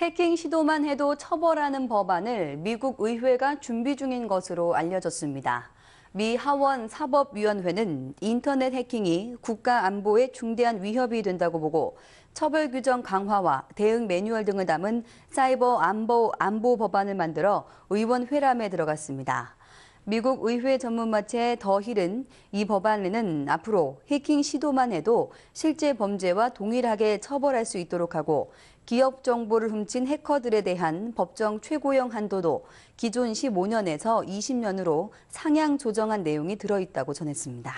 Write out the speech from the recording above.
해킹 시도만 해도 처벌하는 법안을 미국 의회가 준비 중인 것으로 알려졌습니다. 미 하원 사법위원회는 인터넷 해킹이 국가 안보에 중대한 위협이 된다고 보고 처벌 규정 강화와 대응 매뉴얼 등을 담은 사이버 안보, 안보 법안을 만들어 의원 회람에 들어갔습니다. 미국 의회 전문 마체 더 힐은 이 법안에는 앞으로 해킹 시도만 해도 실제 범죄와 동일하게 처벌할 수 있도록 하고 기업 정보를 훔친 해커들에 대한 법정 최고형 한도도 기존 15년에서 20년으로 상향 조정한 내용이 들어있다고 전했습니다.